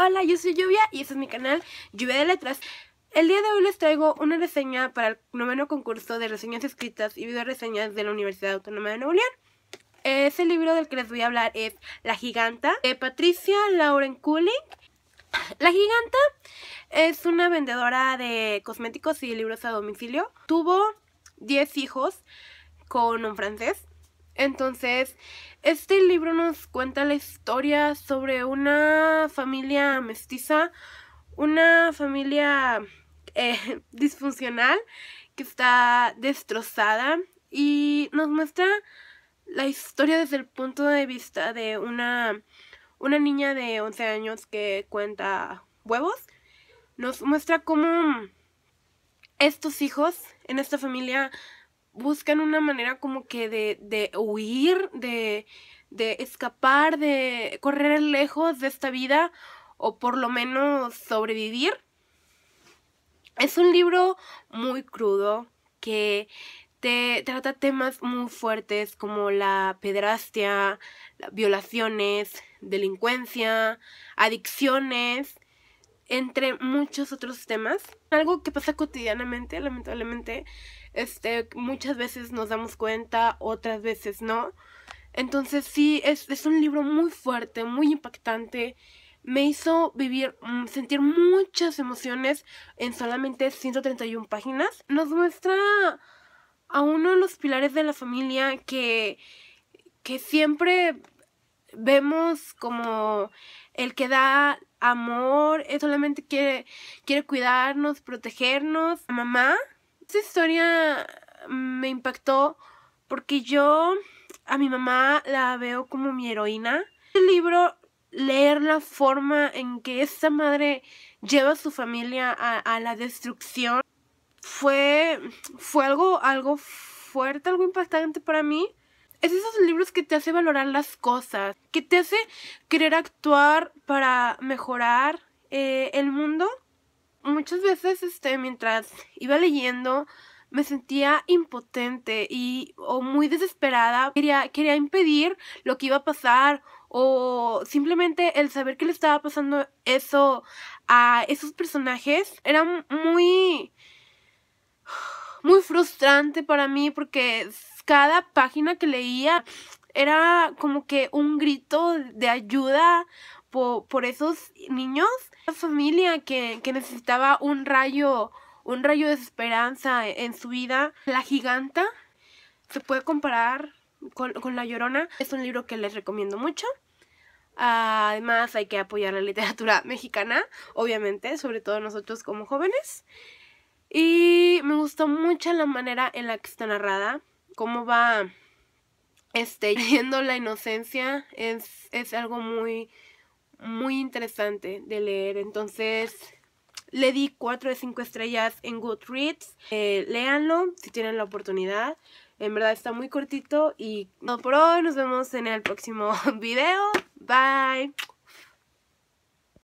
Hola, yo soy Lluvia y este es mi canal Lluvia de Letras. El día de hoy les traigo una reseña para el noveno concurso de reseñas escritas y reseñas de la Universidad Autónoma de Nuevo León. Ese libro del que les voy a hablar es La Giganta, de Patricia Lauren Cooling. La Giganta es una vendedora de cosméticos y libros a domicilio. Tuvo 10 hijos con un francés. Entonces, este libro nos cuenta la historia sobre una familia mestiza, una familia eh, disfuncional que está destrozada y nos muestra la historia desde el punto de vista de una, una niña de 11 años que cuenta huevos. Nos muestra cómo estos hijos en esta familia buscan una manera como que de, de huir, de, escapar, de correr lejos de esta vida o por lo menos sobrevivir. Es un libro muy crudo que te trata temas muy fuertes como la pedrastia, violaciones, delincuencia, adicciones entre muchos otros temas. Algo que pasa cotidianamente, lamentablemente, este, muchas veces nos damos cuenta, otras veces no. Entonces sí, es, un libro muy fuerte, muy impactante. Me hizo vivir, mm, sentir muchas emociones en solamente 131 páginas. Nos muestra a uno de los pilares de la familia que, que siempre vemos como el que da amor, él solamente quiere, cuidarnos, protegernos. Mamá, esta historia me impactó porque yo a mi mamá la veo como mi heroína. El libro, leer la forma en que esta madre lleva a su familia a, la destrucción, fue, fue algo, algo fuerte, algo impactante para mí. Es esos libros que te hace valorar las cosas, que te hace querer actuar para mejorar eh, el mundo. Muchas veces, este, mientras iba leyendo, me sentía impotente y o muy desesperada. Quería, quería impedir lo que iba a pasar o simplemente el saber que le estaba pasando eso a esos personajes era muy muy frustrante para mí porque cada página que leía era como que un grito de ayuda por, esos niños, la familia que, necesitaba un rayo, un rayo de esperanza en su vida. La giganta se puede comparar con, con La Llorona. Es un libro que les recomiendo mucho. Además hay que apoyar la literatura mexicana, obviamente, sobre todo nosotros como jóvenes. Y me gustó mucho la manera en la que está narrada cómo va este yendo la inocencia es, algo muy muy interesante de leer. Entonces, le di 4 de 5 estrellas en Goodreads. Eh, Leanlo si tienen la oportunidad. En verdad está muy cortito y no por hoy. Nos vemos en el próximo video. Bye.